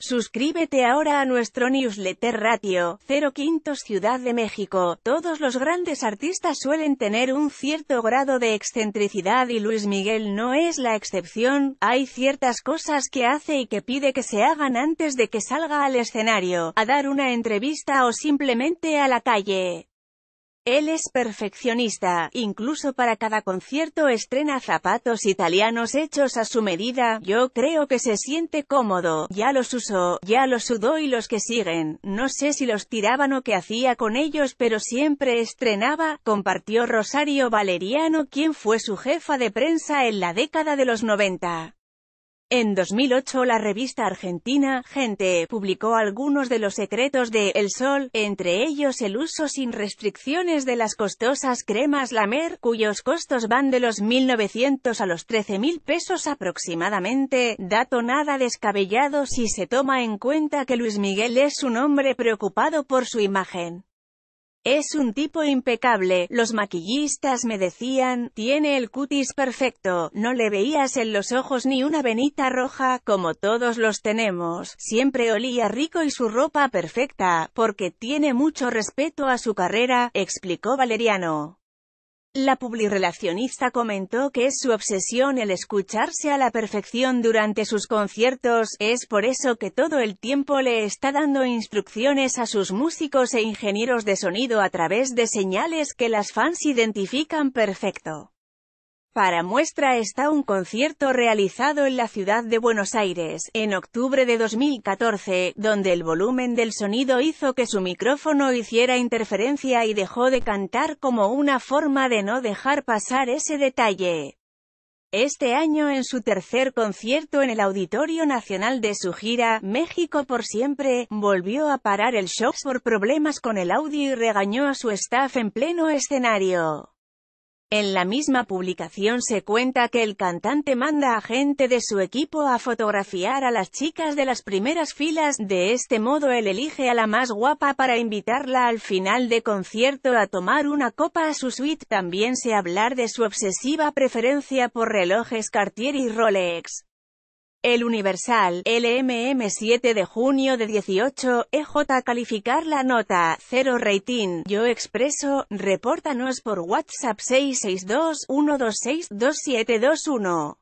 Suscríbete ahora a nuestro newsletter Ratio, 05 Quintos Ciudad de México. Todos los grandes artistas suelen tener un cierto grado de excentricidad y Luis Miguel no es la excepción. Hay ciertas cosas que hace y que pide que se hagan antes de que salga al escenario, a dar una entrevista o simplemente a la calle. Él es perfeccionista, incluso para cada concierto estrena zapatos italianos hechos a su medida, yo creo que se siente cómodo, ya los usó, ya los sudó y los que siguen, no sé si los tiraban o qué hacía con ellos pero siempre estrenaba, compartió Rosario Valeriano quien fue su jefa de prensa en la década de los 90. En 2008 la revista argentina Gente publicó algunos de los secretos de El Sol, entre ellos el uso sin restricciones de las costosas cremas Lamer, cuyos costos van de los 1.900 a los 13.000 pesos aproximadamente, dato nada descabellado si se toma en cuenta que Luis Miguel es un hombre preocupado por su imagen. Es un tipo impecable, los maquillistas me decían, tiene el cutis perfecto, no le veías en los ojos ni una venita roja, como todos los tenemos, siempre olía rico y su ropa perfecta, porque tiene mucho respeto a su carrera, explicó Valeriano. La publirelacionista comentó que es su obsesión el escucharse a la perfección durante sus conciertos, es por eso que todo el tiempo le está dando instrucciones a sus músicos e ingenieros de sonido a través de señales que las fans identifican perfecto. Para muestra está un concierto realizado en la ciudad de Buenos Aires, en octubre de 2014, donde el volumen del sonido hizo que su micrófono hiciera interferencia y dejó de cantar como una forma de no dejar pasar ese detalle. Este año en su tercer concierto en el Auditorio Nacional de su gira, México por siempre, volvió a parar el show por problemas con el audio y regañó a su staff en pleno escenario. En la misma publicación se cuenta que el cantante manda a gente de su equipo a fotografiar a las chicas de las primeras filas, de este modo él elige a la más guapa para invitarla al final de concierto a tomar una copa a su suite, también se hablar de su obsesiva preferencia por relojes Cartier y Rolex. El Universal, LMM 7 de junio de 18, EJ calificar la nota, 0 rating, yo expreso, repórtanos por WhatsApp 662 126 2721.